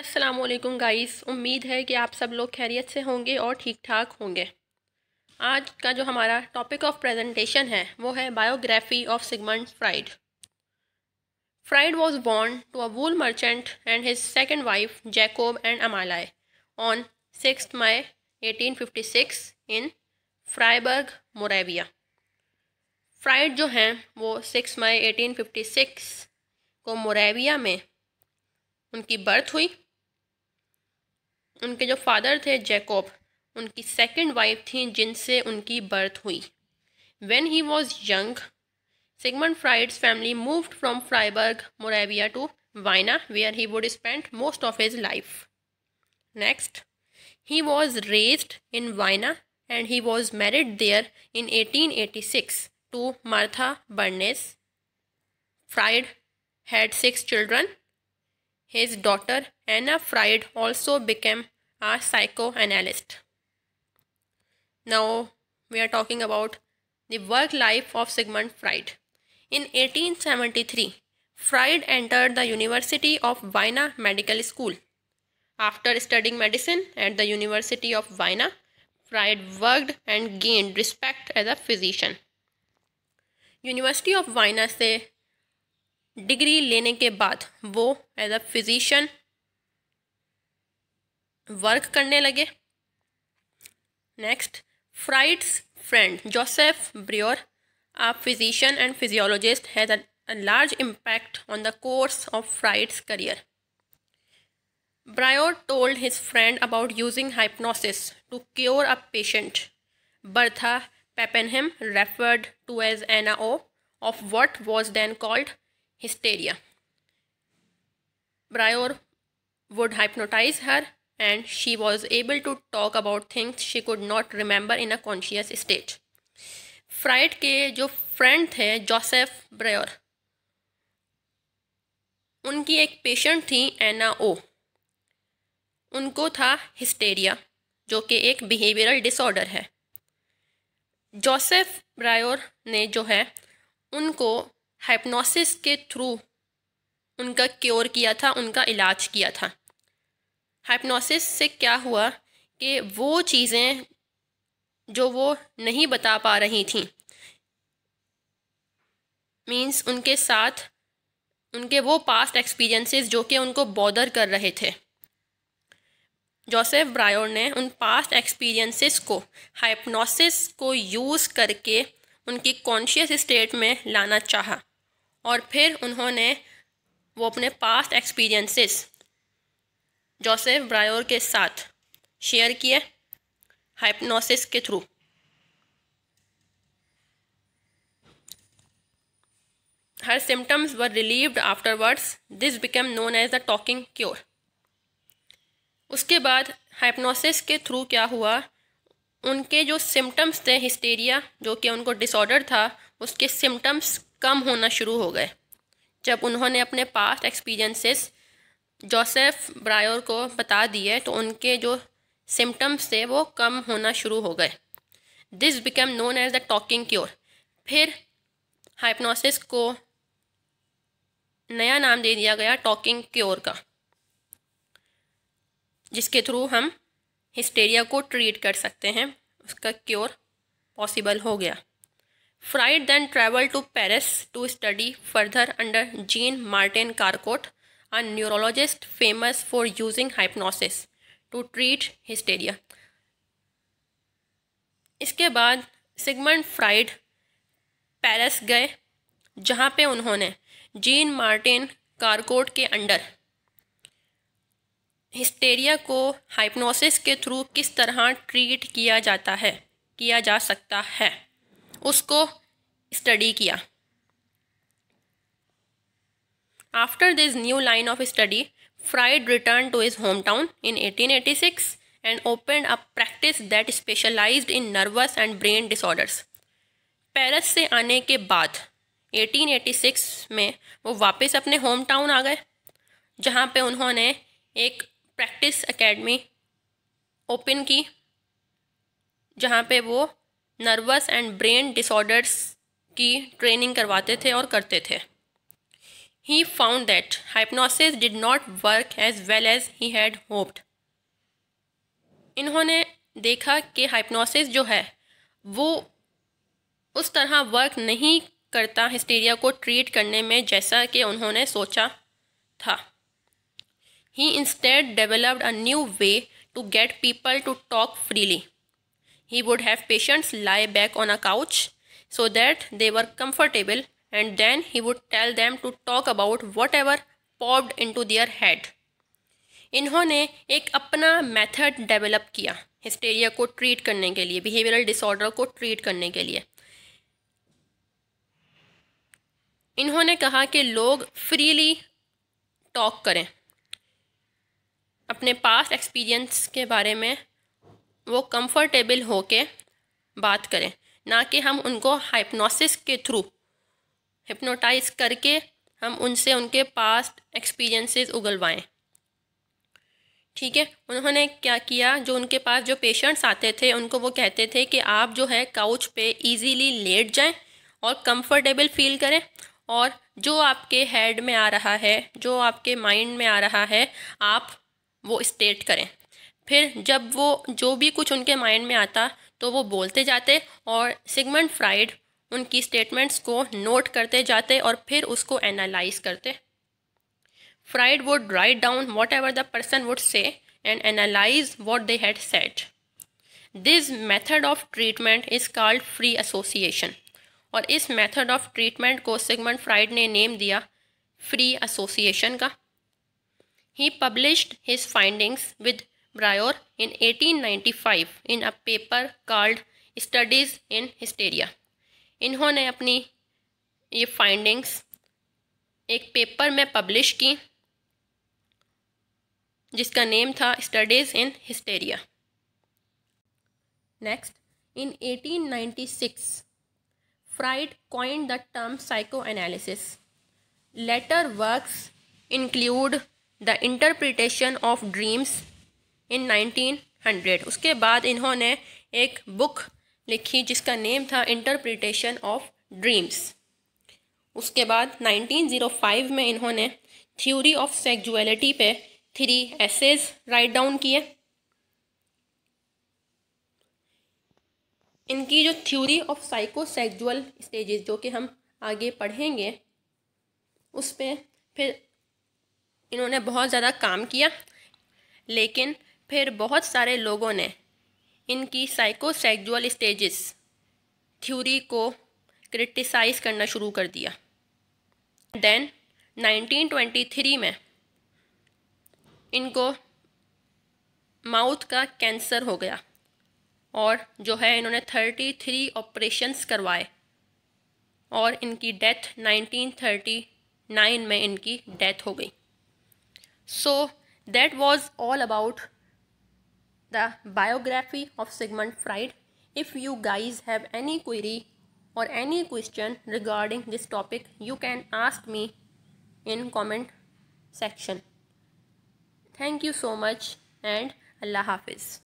Aslam guys उम्मीद है कि आप सब लोग खैरियत से होंगे और ठीक ठाक होंगे आज का जो हमारा टॉपिक ऑफ प्रेजेंटेशन है वो है biography of Sigmund Freud Freud was born to a wool merchant and his second wife Jacob and Amalia on six May 1856 in Freiberg Moravia Freud जो हैं वो सिक्स मई 1856 को मोरेविया में उनकी बर्थ हुई उनके जो फादर थे जैकोब उनकी सेकंड वाइफ थी जिनसे उनकी बर्थ हुई when he was young Sigmund Freud's family moved from Freiberg Moravia to Vienna where he would spend most of his life next he was raised in Vienna and he was married there in 1886 to Martha Bernays Freud had six children His daughter Anna Fried also became A psychoanalyst. Now we are talking about the work life of Sigmund Freud. In 1873, Freud entered the University of Vienna Medical School. After studying medicine at the University of Vienna, Freud worked and gained respect as a physician. University of Vienna से degree लेने के बाद वो as a physician. Work करने लगे next Freud's friend Josef Breuer आप physician and physiologist has large impact on the course of Freud's career Breuer told his friend about using hypnosis to cure a patient Bertha Pappenheim referred to as Anna O of what was then called hysteria Breuer would hypnotise her and she was able to talk about things she could not remember in a conscious state Freud के जो friend थे Joseph ब्रेयर उनकी एक patient थी एना ओ उनको था hysteria जो कि एक बिहेवियरल डिसऑर्डर है जोसेफ ब्रायोर ने जो है उनको हाइपनोसिस के थ्रू उनका क्योर किया था उनका इलाज किया था हाइपनोसिस से क्या हुआ कि वो चीज़ें जो वो नहीं बता पा रही थी मीन्स उनके साथ उनके वो पास्ट एक्सपीरियंसेस जो कि उनको बॉदर कर रहे थे जोसेफ ब्रायोर ने उन पास्ट एक्सपीरियंसेस को हाइपनोसिस को यूज़ करके उनकी कॉन्शियस स्टेट में लाना चाहा और फिर उन्होंने वो अपने पास्ट एक्सपीरियंसेस जोसेफ ब्रायोर के साथ शेयर किए हाइपनोसिस के through her symptoms were relieved afterwards this became known as the talking cure उसके बाद हाइपनोसिस के थ्रू क्या हुआ उनके जो सिम्टम्स थे हिस्टेरिया जो कि उनको डिसऑर्डर था उसके सिम्टम्स कम होना शुरू हो गए जब उन्होंने अपने पास्ट एक्सपीरियंसेस जोसेफ ब्रायर को बता दिए तो उनके जो सिम्टम्स थे वो कम होना शुरू हो गए this become known as the talking cure फिर हाइपनोसिस को नया नाम दे दिया गया टॉकिंग क्योर का जिसके थ्रू हम हिस्टेरिया को ट्रीट कर सकते हैं उसका क्योर पॉसिबल हो गया Freud then travel to Paris to study further under Jean Martin Charcot a neurologist famous for using hypnosis to treat hysteria. इसके बाद सिगमंड फ्राइड पेरिस गए जहाँ पे उन्होंने जीन मार्टिन कारकोट के अंडर हिस्टेरिया को हाइपनोसिस के थ्रू किस तरह ट्रीट किया जाता है किया जा सकता है उसको स्टडी किया After this new line of study, Freud returned to his hometown in 1886 and opened a practice that specialized in nervous and brain disorders. Paris से आने के बाद 1886 में वो वापस अपने होम टाउन आ गए जहाँ पे उन्होंने एक प्रैक्टिस एकेडमी ओपन की जहाँ पे वो नर्वस एंड ब्रेन डिसऑर्डर्स की ट्रेनिंग करवाते थे और करते थे he found that hypnosis did not work as well as he had hoped. इन्होंने देखा कि हाइपनोसिस जो है वो उस तरह वर्क नहीं करता हिस्टेरिया को ट्रीट करने में जैसा कि उन्होंने सोचा था he instead developed a new way to get people to talk freely he would have patients lie back on a couch so that they were comfortable and then he would tell them to talk about whatever popped into their head. इन्होंने एक अपना method develop किया hysteria को treat करने के लिए behavioural disorder को treat करने के लिए इन्होंने कहा कि लोग फ्रीली टॉक करें अपने पास्ट एक्सपीरियंस के बारे में वो कंफर्टेबल हो के बात करें ना कि हम उनको हाइपनोसिस के थ्रू हिप्नोटाइज करके हम उनसे उनके पास्ट एक्सपीरियंसेस उगलवाएं ठीक है उन्होंने क्या किया जो उनके पास जो पेशेंट्स आते थे उनको वो कहते थे कि आप जो है काउच पे इजीली लेट जाएं और कंफर्टेबल फील करें और जो आपके हेड में आ रहा है जो आपके माइंड में आ रहा है आप वो स्टेट करें फिर जब वो जो भी कुछ उनके माइंड में आता तो वो बोलते जाते और सिगमंड फ्राइड उनकी स्टेटमेंट्स को नोट करते जाते और फिर उसको एनालाइज करते Freud would write down whatever the person would say and analyse what they had said this method of treatment is called free association और इस मेथड ऑफ ट्रीटमेंट को सिगमंड फ्राइड ने नेम दिया free association का he published his findings with Breuer in 1895 in a paper called Studies in hysteria इन्होंने अपनी ये findings एक पेपर में पब्लिश की जिसका नेम था Studies in Hysteria next in 1896 Freud coin the term psychoanalysis later works include the interpretation of dreams in 1900 उसके बाद इन्होंने एक बुक लिखी जिसका नेम था इंटरप्रिटेशन ऑफ ड्रीम्स उसके बाद 1905 में इन्होंने थ्योरी ऑफ सेक्जुअलिटी पे थ्री एसेज राइट डाउन किए इनकी जो theory of psychosexual stages जो कि हम आगे पढ़ेंगे उस पर फिर इन्होंने बहुत ज़्यादा काम किया लेकिन फिर बहुत सारे लोगों ने इनकी साइकोसेक्जुअल स्टेजेस थ्योरी को क्रिटिसाइज करना शुरू कर दिया देन 1923 में इनको माउथ का कैंसर हो गया और जो है इन्होंने 33 ऑपरेशंस करवाए और इनकी डेथ 1939 में इनकी डेथ हो गई so that was all about the biography of Sigmund Freud. If you guys have any query or any question regarding this topic, you can ask me in comment section. Thank you so much and Allah Hafiz.